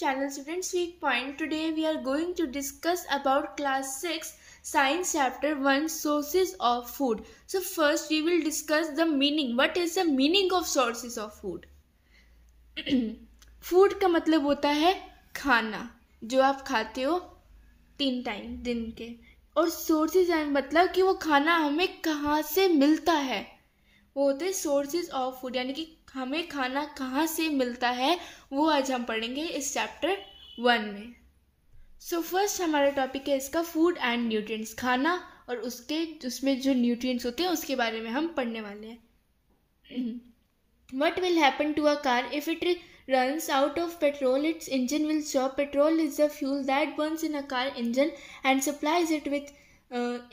channel student sweet point today we are going to discuss about class 6 science chapter 1 sources of food so first we will discuss the meaning what is the meaning of sources of food food ka matlab hota hai khana jo aap khate ho teen time din ke aur sources hai matlab ki wo khana hame kahan se milta hai वो होते हैं sources of food यानी कि हमें खाना कहाँ से मिलता है वो आज हम पढ़ेंगे इस चैप्टर वन में सो so फर्स्ट हमारा टॉपिक है इसका फूड एंड न्यूट्रिएंट्स खाना और उसके उसमें जो न्यूट्रिएंट्स होते हैं उसके बारे में हम पढ़ने वाले हैं what will happen to a car if it runs out of petrol its engine will stop petrol is a fuel that burns in a car engine and supplies it with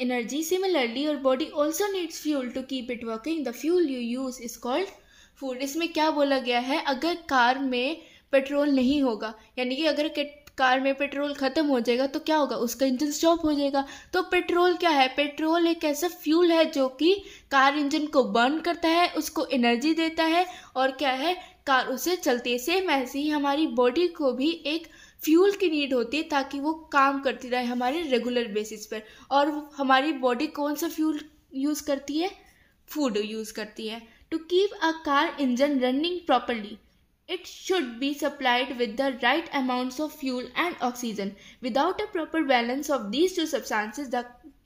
energy similarly our body also needs fuel to keep it working the fuel you use is called food इसमें क्या बोला गया है अगर car में petrol नहीं होगा यानी कि अगर कार में पेट्रोल ख़त्म हो जाएगा तो क्या होगा उसका इंजन स्टॉप हो जाएगा तो पेट्रोल क्या है पेट्रोल एक ऐसा फ्यूल है जो कि कार इंजन को बर्न करता है उसको एनर्जी देता है और क्या है कार उसे चलती है सेम ऐसे ही हमारी बॉडी को भी एक फ्यूल की नीड होती है ताकि वो काम करती रहे हमारे रेगुलर बेसिस पर और हमारी बॉडी कौन सा फ्यूल यूज़ करती है फूड यूज़ करती है To keep a car engine running properly, it should be supplied with the right amounts of fuel and oxygen. Without a proper balance of these two substances, the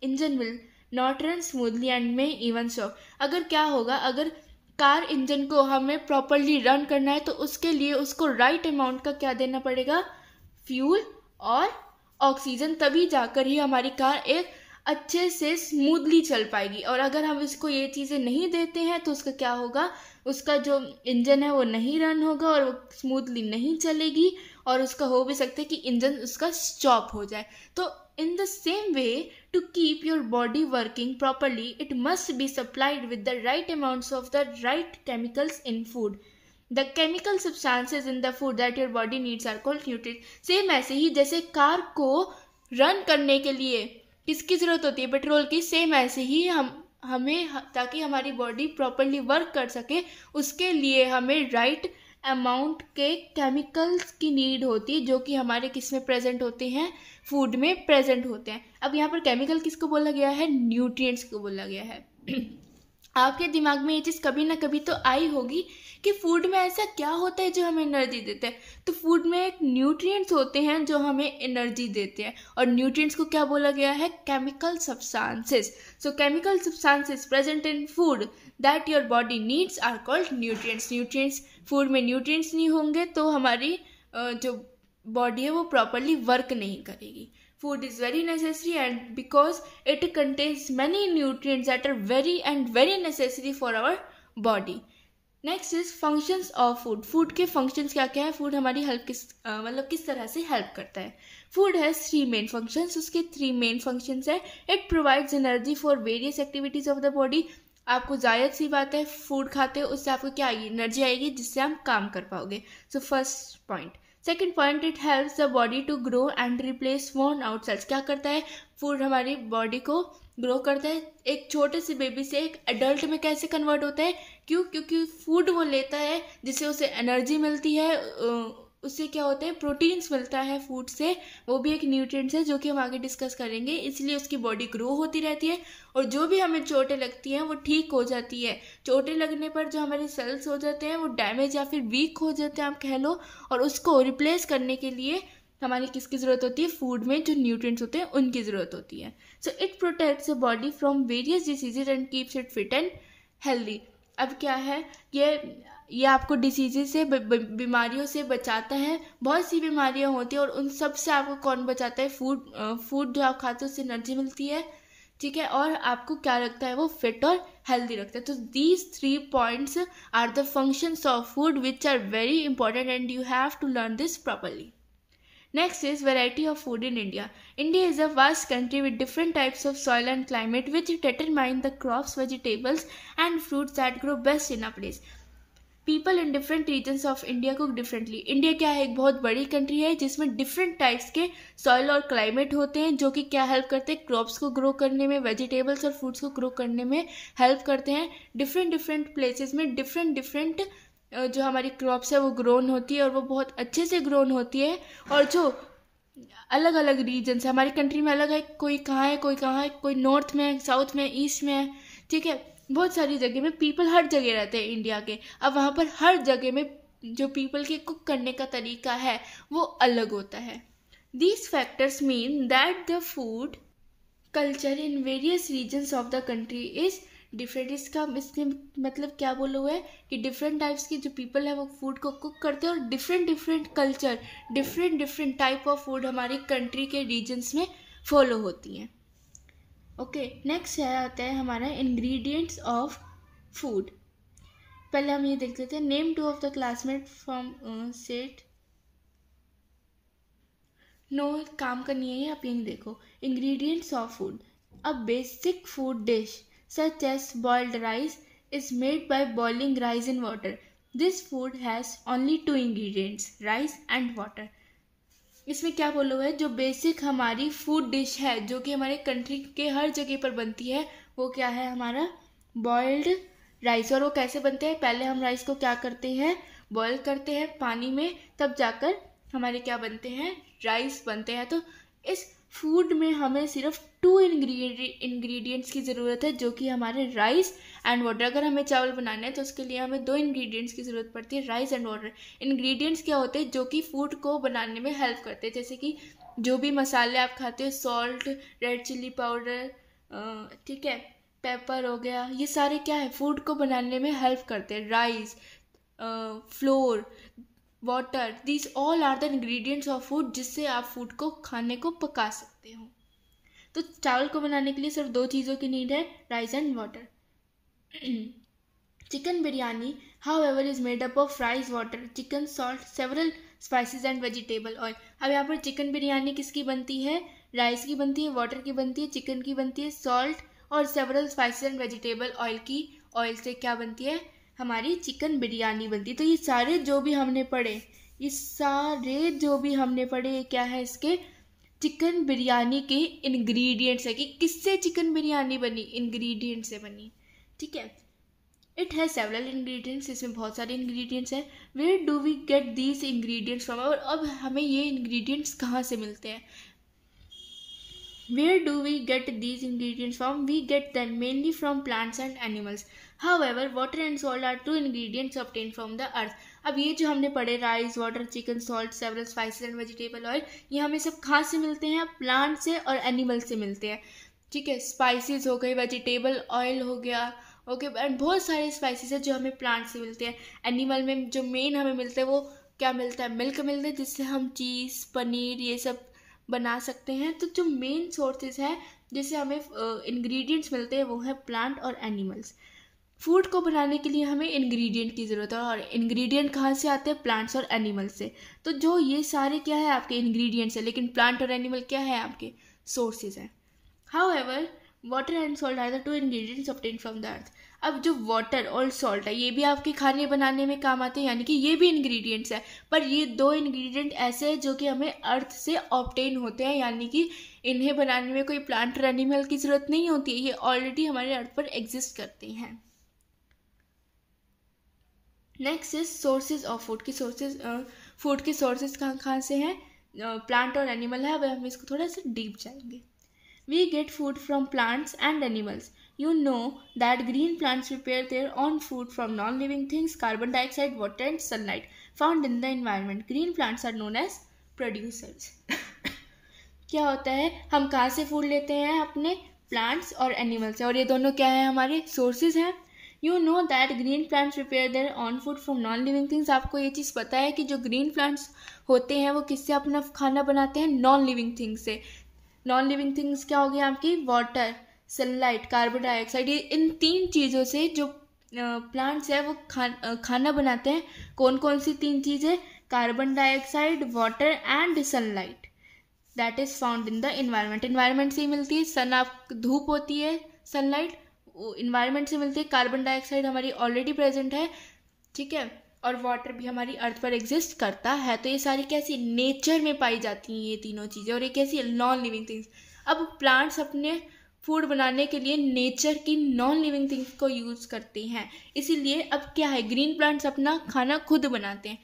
engine will not run smoothly and may even show अगर क्या होगा अगर car engine को हमें properly run करना है तो उसके लिए उसको राइट right अमाउंट का क्या देना पड़ेगा फ्यूल और ऑक्सीजन तभी जाकर ही हमारी कार एक अच्छे से स्मूदली चल पाएगी और अगर हम इसको ये चीज़ें नहीं देते हैं तो उसका क्या होगा उसका जो इंजन है वो नहीं रन होगा और वो स्मूथली नहीं चलेगी और उसका हो भी सकता है कि इंजन उसका स्टॉप हो जाए तो in the same way to keep your body working properly it must be supplied with the right amounts of the right chemicals in food the chemical substances in the food that your body needs are called nutrients same ऐसे ही जैसे car को run करने के लिए किसकी ज़रूरत होती है पेट्रोल की सेम ऐसे ही हम हमें ताकि हमारी बॉडी प्रॉपरली वर्क कर सके उसके लिए हमें राइट अमाउंट के केमिकल्स की नीड होती है जो कि हमारे किस में प्रेजेंट होते हैं फूड में प्रेजेंट होते हैं अब यहाँ पर केमिकल किसको बोला गया है न्यूट्रिएंट्स को बोला गया है आपके दिमाग में ये चीज़ कभी ना कभी तो आई होगी कि फूड में ऐसा क्या होता है जो हमें एनर्जी देता है तो फूड में एक न्यूट्रिएंट्स होते हैं जो हमें एनर्जी देते हैं और न्यूट्रिएंट्स को क्या बोला गया है chemical substances so chemical substances present in food that your body needs are called nutrients nutrients food में न्यूट्रिएंट्स नहीं होंगे तो हमारी जो बॉडी है वो प्रॉपरली वर्क नहीं करेगी food is very necessary and because it contains many nutrients that are very and very necessary for our body next is functions of food food के फंक्शंस क्या क्या है फूड हमारी हेल्प किस मतलब किस तरह से हेल्प करता है food has three main functions उसके थ्री मेन फंक्शंस है it provides energy for various activities of the body आपको जायद सी बात है फूड खाते हो उससे आपको क्या आएगी एनर्जी आएगी जिससे हम काम कर पाओगे so first point second point it helps the body to grow and replace worn out cells क्या करता है फूड हमारी बॉडी को ग्रो करता है एक छोटे से बेबी से एक एडल्ट में कैसे कन्वर्ट होता है क्यों क्योंकि फूड वो लेता है जिससे उसे एनर्जी मिलती है उससे क्या होता है प्रोटीन्स मिलता है फूड से वो भी एक न्यूट्रिएंट्स है जो कि हम आगे डिस्कस करेंगे इसलिए उसकी बॉडी ग्रो होती रहती है और जो भी हमें चोटें लगती हैं वो ठीक हो जाती है चोटें लगने पर जो हमारे सेल्स हो जाते हैं वो डैमेज या फिर वीक हो जाते हैं आप कह लो और उसको रिप्लेस करने के लिए हमारी किसकी ज़रूरत होती है फूड में जो न्यूट्रिएंट्स होते हैं उनकी ज़रूरत होती है so it protects a body from various diseases and keeps it fit and healthy अब क्या है ये ये आपको डिसीजे से बीमारियों से बचाता है बहुत सी बीमारियां होती हैं और उन सब से आपको कौन बचाता है फूड फूड जो आप खाते हो उससे एनर्जी मिलती है ठीक है और आपको क्या रखता है वो फिट और हेल्दी रखता है तो these three points are the functions of food which are very important and you have to learn this properly next is variety of food in India India is a vast country with different types of soil and climate which determine the crops vegetables and fruits that grow best in a place people in different regions of India cook differently India क्या है एक बहुत बड़ी country है जिसमें different types के soil और climate होते हैं जो कि क्या हेल्प करते हैं क्रॉप्स को ग्रो करने में वेजिटेबल्स और फ्रूट्स को ग्रो करने में हेल्प करते हैं डिफरेंट डिफरेंट प्लेसेस में डिफरेंट डिफरेंट जो हमारी क्रॉप्स है वो ग्रोन होती है और वो बहुत अच्छे से ग्रोन होती है और जो अलग अलग रीजन है हमारी कंट्री में अलग है कोई कहाँ है कोई कहाँ है कोई नॉर्थ में है साउथ में ईस्ट में है ठीक है बहुत सारी जगह में पीपल हर जगह रहते हैं इंडिया के अब वहाँ पर हर जगह में जो पीपल के कुक करने का तरीका है वो अलग होता है these factors mean that the food culture in various regions of the country is different इसका इसके मतलब क्या बोलो है कि डिफरेंट टाइप्स के जो पीपल है वो फूड को कुक करते हैं और different different culture different different type of food हमारी कंट्री के रीजन्स में फॉलो होती हैं ओके नेक्स्ट है आता है हमारा इंग्रेडिएंट्स ऑफ फूड पहले हम ये देख लेते हैं name two of the classmate from set no काम करनी है आप यही देखो ingredients of food a basic food dish such as boiled rice is made by boiling rice in water this food has only two ingredients rice and water इसमें क्या बोलो है जो बेसिक हमारी फूड डिश है जो कि हमारे कंट्री के हर जगह पर बनती है वो क्या है हमारा बॉयल्ड राइस और वो कैसे बनते हैं पहले हम राइस को क्या करते हैं बॉयल करते हैं पानी में तब जाकर हमारे क्या बनते हैं राइस बनते हैं तो इस फूड में हमें सिर्फ टू इंग्रेडिएंट्स की ज़रूरत है जो कि हमारे राइस एंड वाटर अगर हमें चावल बनाने हैं तो उसके लिए हमें दो इंग्रेडिएंट्स की ज़रूरत पड़ती है राइस एंड वाटर इंग्रेडिएंट्स क्या होते हैं जो कि फूड को बनाने में हेल्प करते हैं जैसे कि जो भी मसाले आप खाते हो सॉल्ट रेड चिल्ली पाउडर ठीक है पेपर हो गया ये सारे क्या है फूड को बनाने में हेल्प करते हैं rice flour water these all are the ingredients of food जिससे आप फूड को खाने को पका सकते हो तो चावल को बनाने के लिए सिर्फ दो चीज़ों की नीड है rice and water chicken biryani however is made up of rice water chicken salt several spices and vegetable oil अब यहाँ पर चिकन बिरयानी किसकी बनती है राइस की बनती है वाटर की बनती है चिकन की बनती है सॉल्ट और several spices and vegetable oil की ऑयल से क्या बनती है हमारी चिकन बिरयानी बनती तो ये सारे जो भी हमने पढ़े ये सारे जो भी हमने पढ़े ये क्या है इसके चिकन बिरयानी के इंग्रेडिएंट्स है कि किससे चिकन बिरयानी बनी इंग्रेडिएंट से बनी ठीक है इट हैज़ सेवरल इंग्रेडिएंट्स इसमें बहुत सारे इंग्रेडिएंट्स हैं where do we get these ingredients from और अब हमें ये इंग्रेडिएंट्स कहाँ से मिलते हैं Where do we get these ingredients from? We get them mainly from plants and animals. However, water and salt are two ingredients obtained from the earth. अब ये जो हमने पढ़े rice water chicken salt several spices and vegetable oil ये हमें सब कहाँ से मिलते हैं प्लांट से और एनिमल से मिलते हैं ठीक है स्पाइसेस हो गए वेजिटेबल ऑयल हो गया ओके okay, एंड बहुत सारे स्पाइसेस हैं जो हमें प्लांट से मिलते हैं एनिमल में जो मेन हमें मिलते हैं वो क्या मिलता है मिल्क मिलता है जिससे हम चीज़ पनीर ये सब बना सकते हैं तो जो मेन सोर्सेज हैं जैसे हमें इंग्रेडिएंट्स मिलते हैं वो हैं प्लांट और एनिमल्स फूड को बनाने के लिए हमें इंग्रेडिएंट की ज़रूरत है और इंग्रेडिएंट कहाँ से आते हैं प्लांट्स और एनिमल्स से तो जो ये सारे क्या है आपके इंग्रेडिएंट्स हैं लेकिन प्लांट और एनिमल क्या है आपके सोर्सेज हैं however water and salt are the two ingredients obtain from the earth अब जो वाटर और सॉल्ट है ये भी आपके खाने बनाने में काम आते हैं यानी कि ये भी इंग्रेडिएंट्स है पर ये दो इंग्रेडिएंट ऐसे हैं जो कि हमें अर्थ से ऑप्टेन होते हैं यानी कि इन्हें बनाने में कोई प्लांट और एनिमल की ज़रूरत नहीं होती है ये ऑलरेडी हमारे अर्थ पर एग्जिस्ट करते हैं next is sources of food की सोर्सेज फूड के सोर्सेज कहाँ कहाँ से हैं प्लांट और एनिमल है अब हम इसको थोड़ा सा डीप जाएंगे we get food from plants and animals you know that green plants prepare their own food from non-living things, carbon dioxide, water and sunlight found in the environment. Green plants are known as producers. क्या होता है हम कहाँ से food लेते हैं अपने plants और एनिमल्स से और ये दोनों क्या है हमारे सोर्सेज हैं you know that green plants prepare their own food from non living things आपको ये चीज़ पता है कि जो ग्रीन प्लांट्स होते हैं वो किससे अपना खाना बनाते हैं नॉन लिविंग थिंग्स से नॉन लिविंग थिंग्स क्या हो गया आपकी वाटर सनलाइट कार्बन डाइऑक्साइड ये इन तीन चीज़ों से जो प्लांट्स है वो खान खाना बनाते हैं कौन कौन सी तीन चीज़ें carbon dioxide water and sunlight that is found in the environment environment से ही मिलती है सन आप धूप होती है सनलाइट इन्वायरमेंट से मिलती है कार्बन डाइऑक्साइड हमारी ऑलरेडी प्रेजेंट है ठीक है और वाटर भी हमारी अर्थ पर एग्जिस्ट करता है तो ये सारी कैसी नेचर में पाई जाती हैं ये तीनों चीज़ें और ये कैसी नॉन लिविंग थिंग्स अब प्लांट्स अपने फूड बनाने के लिए नेचर की नॉन लिविंग थिंग्स को यूज़ करती हैं इसीलिए अब क्या है ग्रीन प्लांट्स अपना खाना खुद बनाते हैं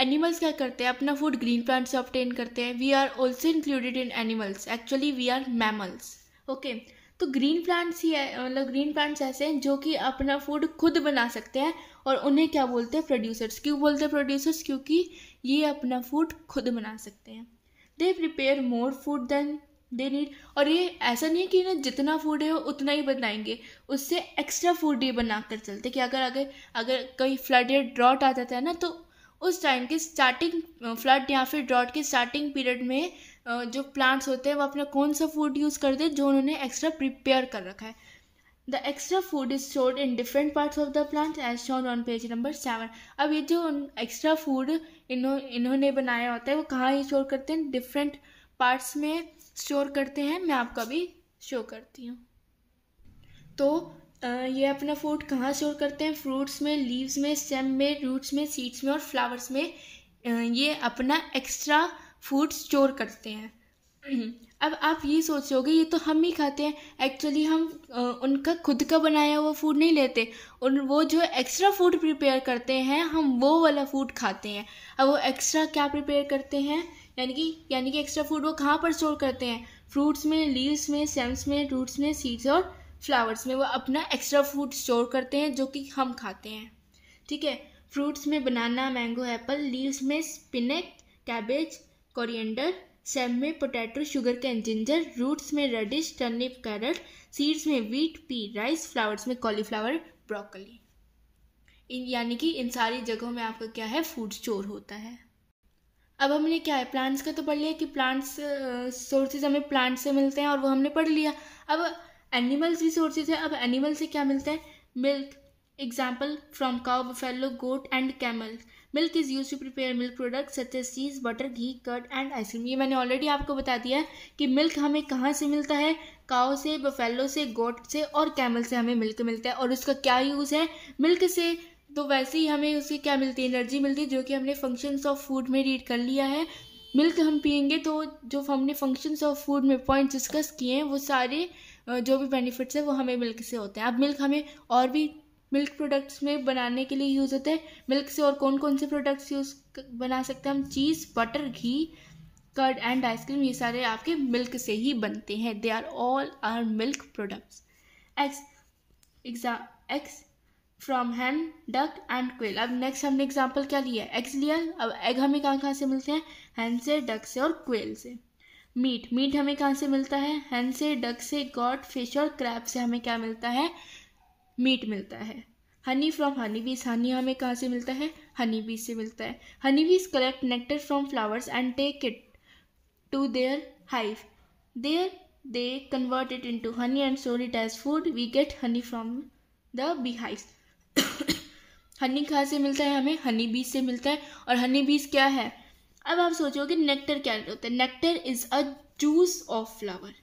एनिमल्स क्या करते हैं अपना फूड ग्रीन प्लांट्स से ऑप्टेन करते हैं we are also included in animals actually we are mammals okay तो ग्रीन प्लांट्स ही मतलब ग्रीन प्लांट्स ऐसे हैं जो कि अपना फूड खुद बना सकते हैं और उन्हें क्या बोलते हैं प्रोड्यूसर्स क्यों बोलते हैं प्रोड्यूसर्स क्योंकि ये अपना फूड खुद बना सकते हैं they prepare more food than they need और ये ऐसा नहीं है कि इन्हें जितना फूड है उतना ही बनाएंगे उससे एक्स्ट्रा फूड ये बना कर चलते कि अगर अगर अगर कहीं फ्लड या ड्रॉट आ जाता है ना तो उस टाइम के स्टार्टिंग फ्लड या फिर ड्रॉट के स्टार्टिंग पीरियड में जो प्लांट्स होते हैं वो अपना कौन सा फूड यूज़ करते हैं जो उन्होंने एक्स्ट्रा प्रिपेयर कर रखा है the extra food is stored in different parts of the plant as shown on page number seven अब ये जो एक्स्ट्रा फूड इन्हों इन्होंने बनाया होता है वो कहाँ ही स्टोर करते हैं डिफरेंट पार्ट्स में स्टोर करते हैं मैं आपका भी शो करती हूँ तो ये अपना फूड कहाँ स्टोर करते हैं फ्रूट्स में लीव्स में स्टेम में रूट्स में सीड्स में और फ्लावर्स में ये अपना एक्स्ट्रा फूड स्टोर करते हैं हम्म। अब आप ये सोचोगे ये तो हम ही खाते हैं एक्चुअली हम उनका खुद का बनाया हुआ फूड नहीं लेते और वो जो एक्स्ट्रा फूड प्रिपेयर करते हैं हम वो वाला फूड खाते हैं अब वो एक्स्ट्रा क्या प्रिपेयर करते हैं यानी कि यानी कि एक्स्ट्रा फूड वो कहाँ पर स्टोर करते हैं फ्रूट्स में लीव्स में सेम्स में रूट्स में सीड्स और फ्लावर्स में वो अपना एक्स्ट्रा फूड स्टोर करते हैं जो कि हम खाते हैं ठीक है फ्रूट्स में बनाना मैंगो एप्पल लीव्स में स्पिनच कैबेज कोरिएंडर सेम में potato sugarcane ginger roots में रेडिश टर्निप कैरेट सीड्स में वीट पी राइस फ्लावर्स में कॉलीफ्लावर ब्रोकली इन यानी कि इन सारी जगहों में आपका क्या है फूड स्टोर होता है अब हमने क्या है प्लांट्स का तो पढ़ लिया कि प्लांट्स सोर्सेज हमें प्लांट्स से मिलते हैं और वो हमने पढ़ लिया अब एनिमल्स भी सोर्सेज है अब एनिमल से क्या मिलते हैं milk example from cow buffalo goat and camel milk is use to prepare milk product such as cheese butter ghee curd and ice cream ये मैंने ऑलरेडी आपको बता दिया है कि मिल्क हमें कहाँ से मिलता है काओ से बफेलो से गोट से और कैमल से हमें मिल्क मिलता है और उसका क्या यूज़ है मिल्क से तो वैसे ही हमें उसकी क्या मिलती है एनर्जी मिलती है जो कि हमने फंक्शंस ऑफ फूड में रीड कर लिया है मिल्क हम पियेंगे तो जो हमने फंक्शंस ऑफ फूड में पॉइंट डिस्कस किए हैं वो सारे जो भी बेनिफिट्स हैं वो हमें मिल्क से होते हैं अब मिल्क हमें और भी मिल्क प्रोडक्ट्स में बनाने के लिए यूज़ होते हैं मिल्क से और कौन कौन से प्रोडक्ट्स यूज़ बना सकते हैं हम cheese butter ghee curd and ice cream ये सारे आपके मिल्क से ही बनते हैं they are all are milk products ex एग्जा ex from hen duck and quail अब नेक्स्ट हमने एग्जाम्पल क्या लिया है एग्स लिया अब एग हमें कहाँ कहाँ से मिलते हैं हैं से डक से और क्वेल से मीट मीट हमें कहाँ से मिलता है हैंड से डक से गॉड फिश और क्रैप से हमें क्या मिलता है मीट मिलता है हनी फ्रॉम हनी बीज हनी हमें कहाँ से मिलता है हनी बीज से मिलता है honey bees collect nectar from flowers and take it to their hive there they convert it into honey and store it as food we get honey from the bee hive honey कहाँ से मिलता है हमें हनी बीज से मिलता है और हनी बीज क्या है अब आप सोचोगे नेक्टर क्या होता है nectar is a juice of flower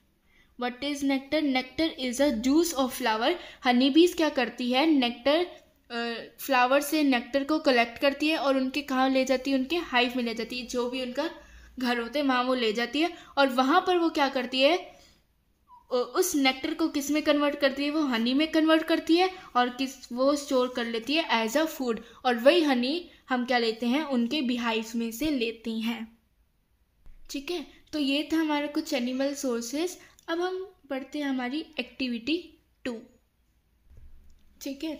what is nectar nectar is a juice of flower honey bees क्या करती है नेक्टर फ्लावर से नेक्टर को कलेक्ट करती है और उनके कहाँ ले जाती है उनके हाइव में ले जाती है जो भी उनका घर होते हैं वहाँ वो ले जाती है और वहाँ पर वो क्या करती है उस नेक्टर को किस में कन्वर्ट करती है वो हनी में कन्वर्ट करती है और किस वो स्टोर कर लेती है एज अ फूड और वही हनी हम क्या लेते हैं उनके बिहाइव में से लेती हैं ठीक है तो ये था हमारा कुछ एनिमल सोर्सेस अब हम बढ़ते हैं हमारी एक्टिविटी टू ठीक है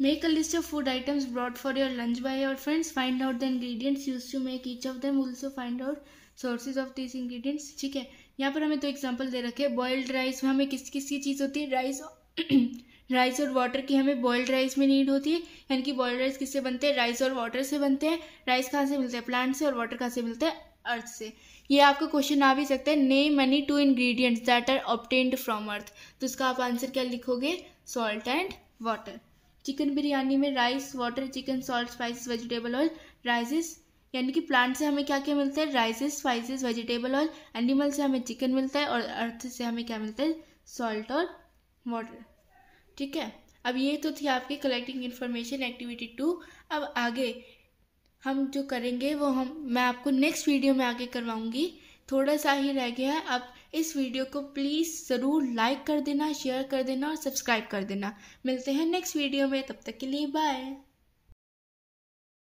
make a list of food items brought for your lunch by your friends find out the ingredients used to make each of them also find out sources of this ingredients ठीक है यहाँ पर हमें तो example दे रखे हैं boiled rice में हमें किस किस की चीज़ होती है राइस राइस और वाटर की हमें बॉयल्ड राइस में नीड होती है यानी कि बॉयल्ड राइस किससे बनते हैं राइस और वाटर से बनते हैं राइस कहाँ से मिलते हैं प्लांट से और वाटर कहाँ से मिलता है अर्थ से ये आपका क्वेश्चन आ भी सकता है name many two ingredients that are obtained from earth तो इसका आप आंसर क्या लिखोगे salt and water chicken biryani में rice water chicken salt spices vegetable oil rices यानी कि प्लांट से हमें क्या क्या मिलता है rices spices vegetable oil animal से हमें चिकन मिलता है और अर्थ से हमें क्या मिलता है सॉल्ट और वाटर ठीक है अब ये तो थी आपकी कलेक्टिंग इन्फॉर्मेशन एक्टिविटी टू अब आगे हम जो करेंगे वो हम मैं आपको नेक्स्ट वीडियो में आगे करवाऊँगी थोड़ा सा ही रह गया है अब इस वीडियो को प्लीज़ ज़रूर लाइक कर देना शेयर कर देना और सब्सक्राइब कर देना मिलते हैं नेक्स्ट वीडियो में तब तक के लिए बाय